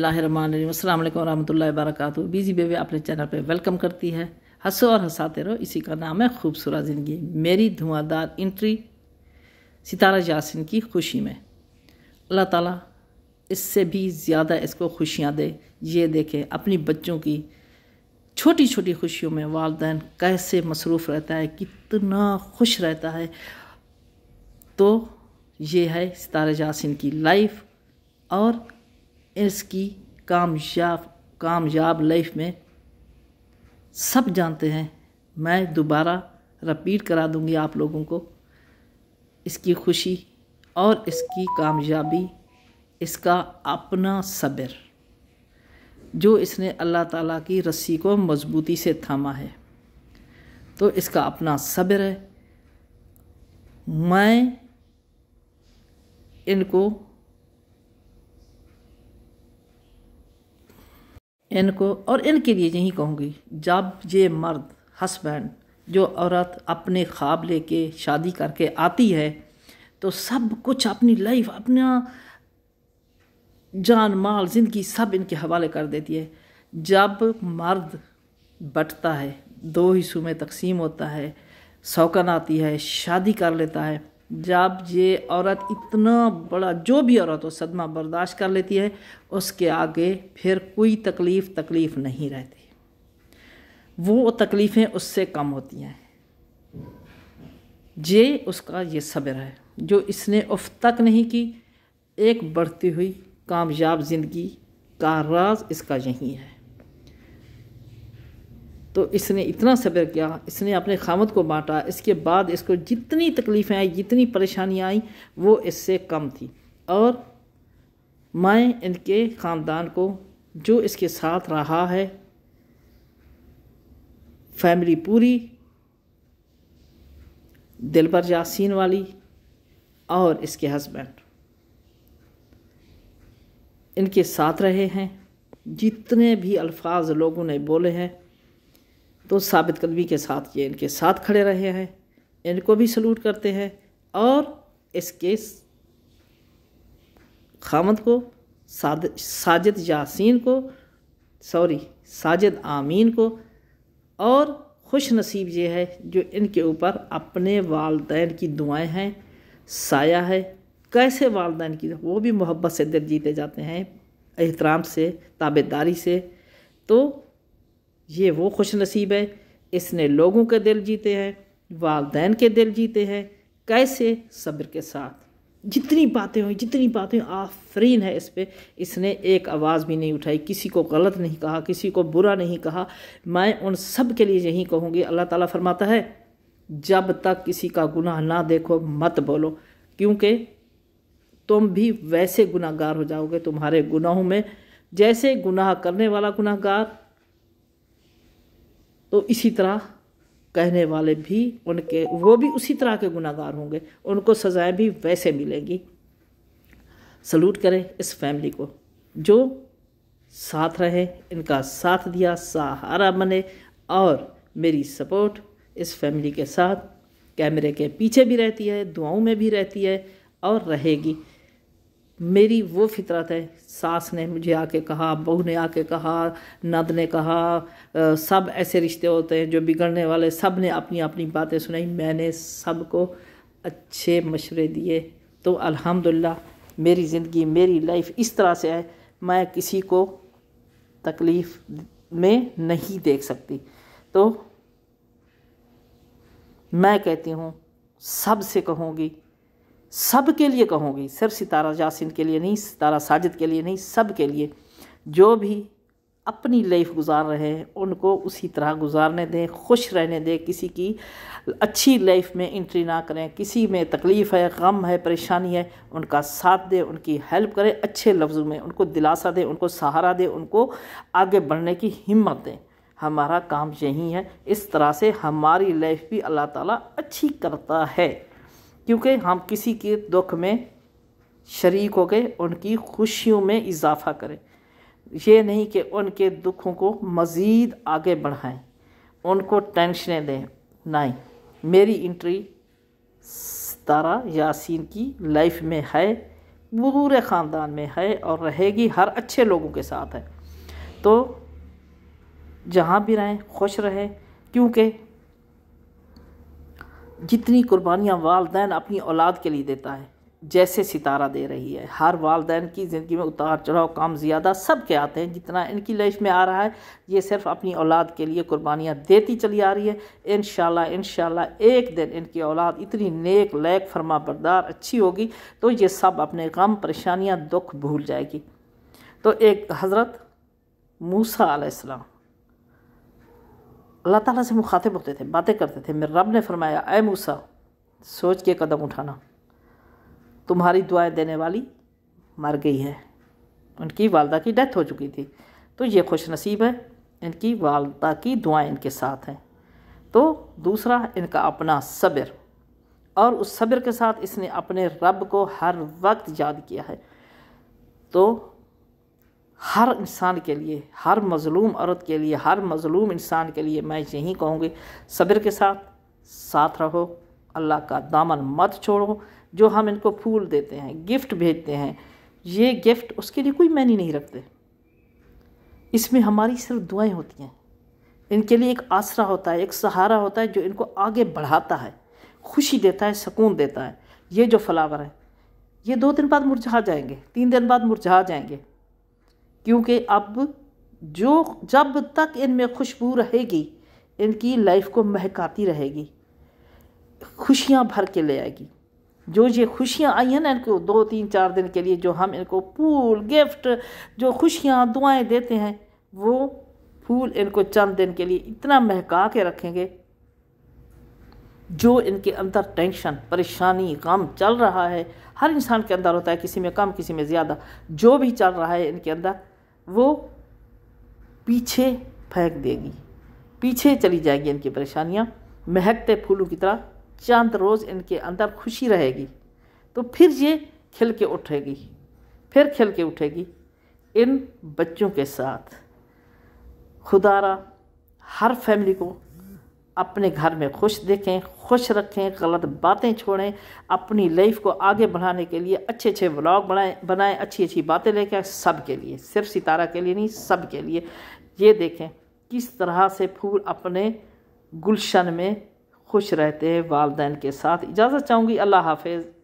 अस्सलाम वालेकुम रहमतुल्लाहि वबरकातु बीजी बेबी अपने चैनल पे वेलकम करती है हंसो और हंसाते रहो इसी का नाम है खूबसूरत ज़िंदगी मेरी धुआंधार इंट्री सितारा यासिन की खुशी में अल्लाह ताला इससे भी ज़्यादा इसको खुशियाँ दे ये देखें अपनी बच्चों की छोटी छोटी खुशियों में वालदेन कैसे मसरूफ़ रहता है कितना खुश रहता है तो ये है सितारा यासिन की लाइफ और इसकी कामयाब कामयाब लाइफ में सब जानते हैं मैं दोबारा रिपीट करा दूंगी आप लोगों को इसकी खुशी और इसकी कामयाबी इसका अपना सब्र जो इसने अल्लाह ताला की रस्सी को मज़बूती से थामा है तो इसका अपना सब्र है मैं इनको इनको और इनके लिए यही कहूँगी जब ये मर्द हस्बैंड जो औरत अपने ख्वाब लेके शादी करके आती है तो सब कुछ अपनी लाइफ अपना जान माल ज़िंदगी सब इनके हवाले कर देती है जब मर्द बटता है दो हिस्सों में तकसीम होता है सौकन आती है शादी कर लेता है जब ये औरत इतना बड़ा जो भी औरत हो सदमा बर्दाश्त कर लेती है उसके आगे फिर कोई तकलीफ़ तकलीफ़ नहीं रहती वो तकलीफ़ें उससे कम होती हैं ये उसका ये सब्र है जो इसने उफ तक नहीं की एक बढ़ती हुई कामयाब ज़िंदगी का राज इसका यही है तो इसने इतना सब्र किया इसने अपने ख़ामत को बांटा इसके बाद इसको जितनी तकलीफ़ें आई जितनी परेशानियाँ आई वो इससे कम थी और मैं इनके ख़ानदान को जो इसके साथ रहा है फैमिली पूरी दिलबर यासीन वाली और इसके हस्बैंड इनके साथ रहे हैं जितने भी अल्फाज लोगों ने बोले हैं तो साबित कदमी के साथ ये इनके साथ खड़े रहे हैं इनको भी सलूट करते हैं और इसके खामद को साद साजिद यासिन को सॉरी साजिद आमीन को और खुश नसीब ये है जो इनके ऊपर अपने वालदेन की दुआएं हैं साया है कैसे वालदेन की वो भी मोहब्बत से दिल जीते जाते हैं एहतराम से ताबेदारी से तो ये वो खुश नसीब है इसने लोगों के दिल जीते हैं वालदेन के दिल जीते हैं कैसे सब्र के साथ जितनी बातें हुई जितनी बातें आफरीन है इस पर इसने एक आवाज़ भी नहीं उठाई किसी को गलत नहीं कहा किसी को बुरा नहीं कहा मैं उन सब के लिए यही कहूँगी अल्लाह ताला फरमाता है जब तक किसी का गुनाह ना देखो मत बोलो क्योंकि तुम भी वैसे गुनाहगार हो जाओगे तुम्हारे गुनाहों में जैसे गुनाह करने वाला गुनाहगार तो इसी तरह कहने वाले भी उनके वो भी उसी तरह के गुनागार होंगे उनको सज़ाएं भी वैसे मिलेंगी सल्यूट करें इस फैमिली को जो साथ रहे इनका साथ दिया सहारा बने और मेरी सपोर्ट इस फैमिली के साथ कैमरे के पीछे भी रहती है दुआओं में भी रहती है और रहेगी मेरी वो फितरत है सास ने मुझे आके कहा बहू ने आके कहा नद ने कहा सब ऐसे रिश्ते होते हैं जो बिगड़ने वाले सब ने अपनी अपनी बातें सुनाई मैंने सबको अच्छे मशवरे दिए तो अल्हम्दुलिल्लाह मेरी ज़िंदगी मेरी लाइफ इस तरह से है मैं किसी को तकलीफ़ में नहीं देख सकती तो मैं कहती हूँ सबसे कहूँगी सब के लिए कहूँगी सिर्फ सितारा जासिन के लिए नहीं सितारा साजिद के लिए नहीं सब के लिए जो भी अपनी लाइफ गुजार रहे हैं उनको उसी तरह गुजारने दें खुश रहने दें किसी की अच्छी लाइफ में इंट्री ना करें किसी में तकलीफ़ है गम है परेशानी है उनका साथ दें उनकी हेल्प करें अच्छे लफ्ज़ों में उनको दिलासा दें उनको सहारा दें उनको आगे बढ़ने की हिम्मत दें हमारा काम यही है इस तरह से हमारी लाइफ भी अल्लाह ताला अच्छी करता है क्योंकि हम किसी के दुख में शरीक हो गए उनकी खुशियों में इजाफा करें ये नहीं कि उनके दुखों को मज़ीद आगे बढ़ाएं उनको टेंशनें दें नहीं मेरी इंट्री सतारा यासीन की लाइफ में है पूरे ख़ानदान में है और रहेगी हर अच्छे लोगों के साथ है तो जहाँ भी रहें खुश रहें क्योंकि जितनी कुर्बानियाँ वालदेन अपनी औलाद के लिए देता है जैसे सितारा दे रही है हर वालदेन की ज़िंदगी में उतार चढ़ाव काम ज़्यादा सब के आते हैं जितना इनकी लाइफ में आ रहा है ये सिर्फ अपनी औलाद के लिए कुर्बानियाँ देती चली आ रही है इन शाला एक दिन इनकी औलाद इतनी नेक लैक फरमा बरदार अच्छी होगी तो ये सब अपने गम परेशानियाँ दुख भूल जाएगी तो एक हज़रत मूसा आसमाम अल्लाह ताला से मुखातिब होते थे बातें करते थे मेरे रब ने फरमाया ए मूसा सोच के कदम उठाना तुम्हारी दुआएं देने वाली मर गई है उनकी वालदा की डेथ हो चुकी थी तो ये खुश नसीब है इनकी वालदा की दुआएं इनके साथ हैं तो दूसरा इनका अपना सब्र और उस सब्र के साथ इसने अपने रब को हर वक्त याद किया है तो हर इंसान के लिए हर मज़लूम औरत के लिए हर मज़लूम इंसान के लिए मैं यही कहूँगी सब्र के साथ साथ रहो अल्लाह का दामन मत छोड़ो जो हम इनको फूल देते हैं गिफ्ट भेजते हैं ये गिफ्ट उसके लिए कोई मैनी नहीं रखते इसमें हमारी सिर्फ दुआएं होती हैं इनके लिए एक आसरा होता है एक सहारा होता है जो इनको आगे बढ़ाता है खुशी देता है सुकून देता है ये जो फ्लावर है ये दो दिन बाद मुरझा जाएंगे तीन दिन बाद मुरझा जाएंगे क्योंकि अब जो जब तक इनमें खुशबू रहेगी इनकी लाइफ को महकाती रहेगी खुशियाँ भर के ले आएगी जो ये खुशियाँ आई हैं ना इनको दो तीन चार दिन के लिए जो हम इनको फूल गिफ्ट जो खुशियाँ दुआएं देते हैं वो फूल इनको चंद दिन के लिए इतना महका के रखेंगे जो इनके अंदर टेंशन परेशानी गम चल रहा है हर इंसान के अंदर होता है किसी में कम किसी में ज़्यादा जो भी चल रहा है इनके अंदर वो पीछे फेंक देगी पीछे चली जाएगी इनकी परेशानियाँ महकते फूलों की तरह चांद रोज़ इनके अंदर खुशी रहेगी तो फिर ये खिल के उठेगी फिर खिल के उठेगी इन बच्चों के साथ खुदारा हर फैमिली को अपने घर में खुश देखें खुश रखें गलत बातें छोड़ें अपनी लाइफ को आगे बढ़ाने के लिए अच्छे अच्छे ब्लॉग बनाएं बनाएं अच्छी अच्छी बातें आए सब के लिए सिर्फ सितारा के लिए नहीं सब के लिए ये देखें किस तरह से फूल अपने गुलशन में खुश रहते हैं वालदेन के साथ इजाज़त चाहूँगी अल्लाह हाफिज़